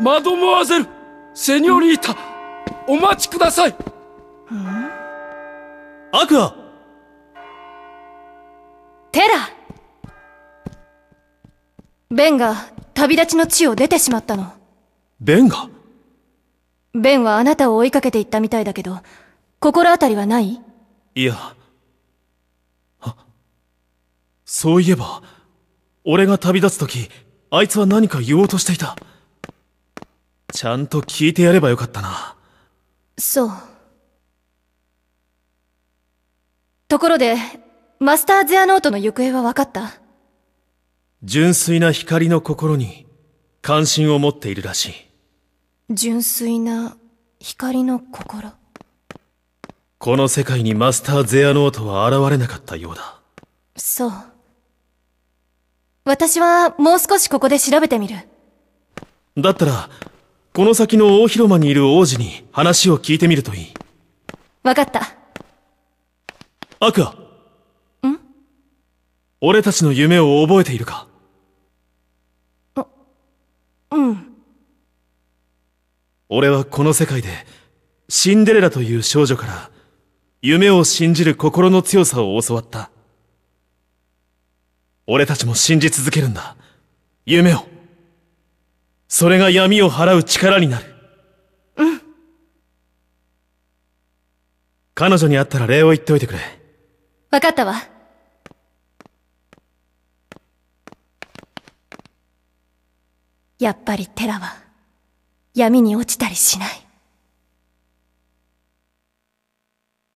マドモアゼルセニョリータお待ちくださいアクアテラベンが旅立ちの地を出てしまったのベンがベンはあなたを追いかけていったみたいだけど心当たりはないいやそういえば俺が旅立つ時あいつは何か言おうとしていたちゃんと聞いてやればよかったな。そう。ところで、マスター・ゼアノートの行方は分かった純粋な光の心に関心を持っているらしい。純粋な光の心この世界にマスター・ゼアノートは現れなかったようだ。そう。私はもう少しここで調べてみる。だったら、この先の大広間にいる王子に話を聞いてみるといい。わかった。アクア。ん俺たちの夢を覚えているかあ、うん。俺はこの世界で、シンデレラという少女から、夢を信じる心の強さを教わった。俺たちも信じ続けるんだ。夢を。それが闇を払う力になる。うん。彼女に会ったら礼を言っておいてくれ。わかったわ。やっぱりテラは闇に落ちたりしない。